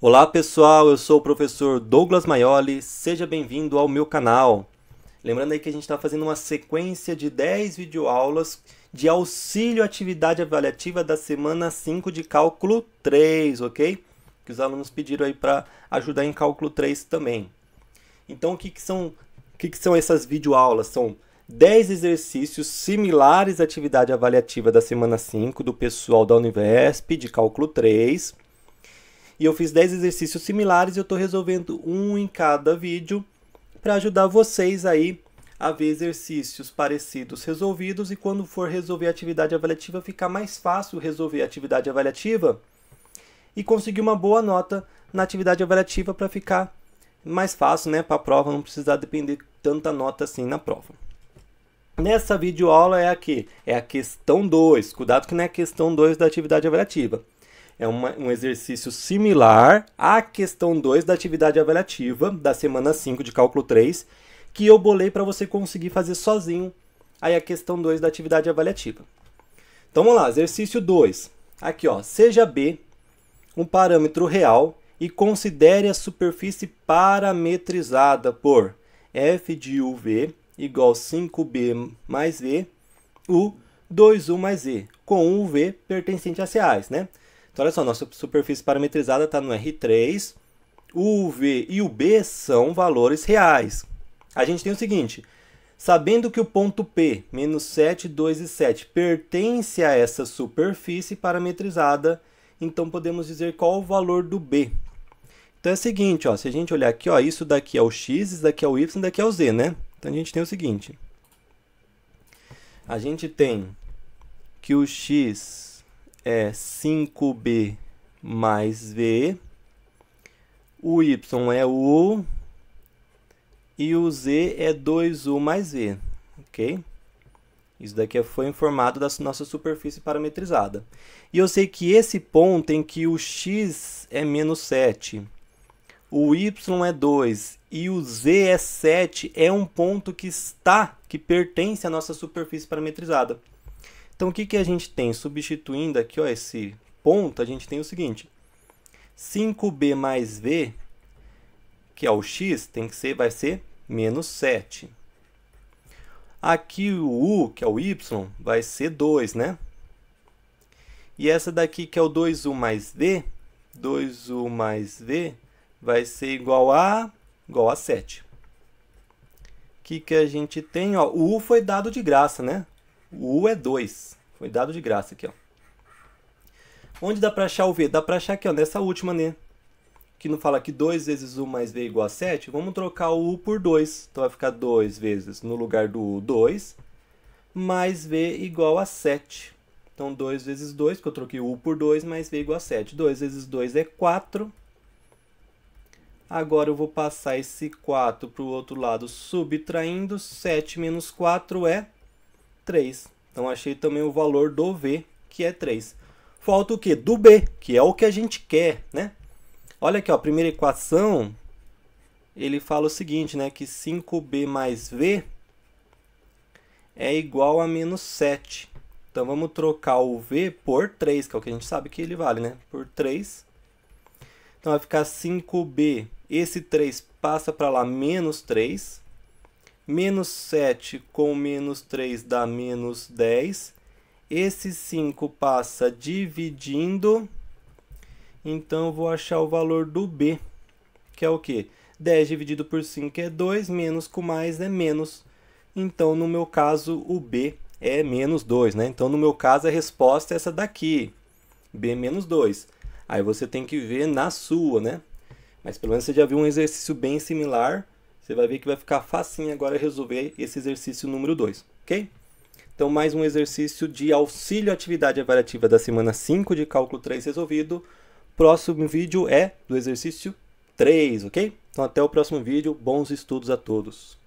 Olá pessoal, eu sou o professor Douglas Maioli, seja bem-vindo ao meu canal. Lembrando aí que a gente está fazendo uma sequência de 10 videoaulas de auxílio à atividade avaliativa da semana 5 de cálculo 3, ok? Que os alunos pediram aí para ajudar em cálculo 3 também. Então o que, que são, o que, que são essas videoaulas? São 10 exercícios similares à atividade avaliativa da semana 5 do pessoal da Univesp de cálculo 3 e eu fiz 10 exercícios similares e eu estou resolvendo um em cada vídeo para ajudar vocês aí a ver exercícios parecidos resolvidos e quando for resolver a atividade avaliativa ficar mais fácil resolver a atividade avaliativa e conseguir uma boa nota na atividade avaliativa para ficar mais fácil, né, para a prova, não precisar depender tanta nota assim na prova. Nessa videoaula é aqui, é a questão 2. Cuidado que não é a questão 2 da atividade avaliativa. É uma, um exercício similar à questão 2 da atividade avaliativa da semana 5 de cálculo 3, que eu bolei para você conseguir fazer sozinho. Aí a questão 2 da atividade avaliativa. Então vamos lá, exercício 2. Aqui, ó, seja B um parâmetro real e considere a superfície parametrizada por f de uv igual 5b mais v, u, 2u mais e, com uv pertencente a reais, né? Então, olha só, nossa superfície parametrizada está no R3. O V e o B são valores reais. A gente tem o seguinte: sabendo que o ponto P, menos 7, 2 e 7, pertence a essa superfície parametrizada, então podemos dizer qual o valor do B. Então é o seguinte, ó, se a gente olhar aqui, ó, isso daqui é o x, isso daqui é o y, isso daqui é o z, né? Então a gente tem o seguinte. A gente tem que o x é 5b mais v, o y é u e o z é 2u mais v, ok? Isso daqui é, foi informado da nossa superfície parametrizada. E eu sei que esse ponto em que o x é menos 7, o y é 2 e o z é 7 é um ponto que está, que pertence à nossa superfície parametrizada. Então o que, que a gente tem? Substituindo aqui ó, esse ponto, a gente tem o seguinte. 5b mais v, que é o x, tem que ser, vai ser menos 7. Aqui o u, que é o y, vai ser 2, né? E essa daqui que é o 2u mais v, 2u mais v vai ser igual a igual a 7. O que, que a gente tem? Ó, o u foi dado de graça, né? O U é 2. Foi dado de graça aqui, ó. Onde dá para achar o V? Dá para achar aqui, ó, nessa última, né? Que não fala que 2 vezes U mais V é igual a 7. Vamos trocar o U por 2. Então vai ficar 2 vezes no lugar do U, 2. Mais V igual a 7. Então 2 vezes 2, que eu troquei U por 2, mais V é igual a 7. 2 vezes 2 é 4. Agora eu vou passar esse 4 para o outro lado subtraindo. 7 menos 4 é 3. Então achei também o valor do V, que é 3. Falta o quê? Do B, que é o que a gente quer, né? Olha aqui, ó, a primeira equação, ele fala o seguinte, né? Que 5B mais V é igual a menos 7. Então vamos trocar o V por 3, que é o que a gente sabe que ele vale, né? Por 3. Então vai ficar 5B. Esse 3 passa para lá, menos 3. Menos 7 com menos 3 dá menos 10. Esse 5 passa dividindo. Então, eu vou achar o valor do B, que é o quê? 10 dividido por 5 é 2, menos com mais é menos. Então, no meu caso, o B é menos 2, né? Então, no meu caso, a resposta é essa daqui, B menos 2. Aí você tem que ver na sua, né? Mas pelo menos você já viu um exercício bem similar você vai ver que vai ficar facinho agora resolver esse exercício número 2, ok? Então, mais um exercício de auxílio à atividade avaliativa da semana 5 de cálculo 3 resolvido. Próximo vídeo é do exercício 3, ok? Então, até o próximo vídeo. Bons estudos a todos!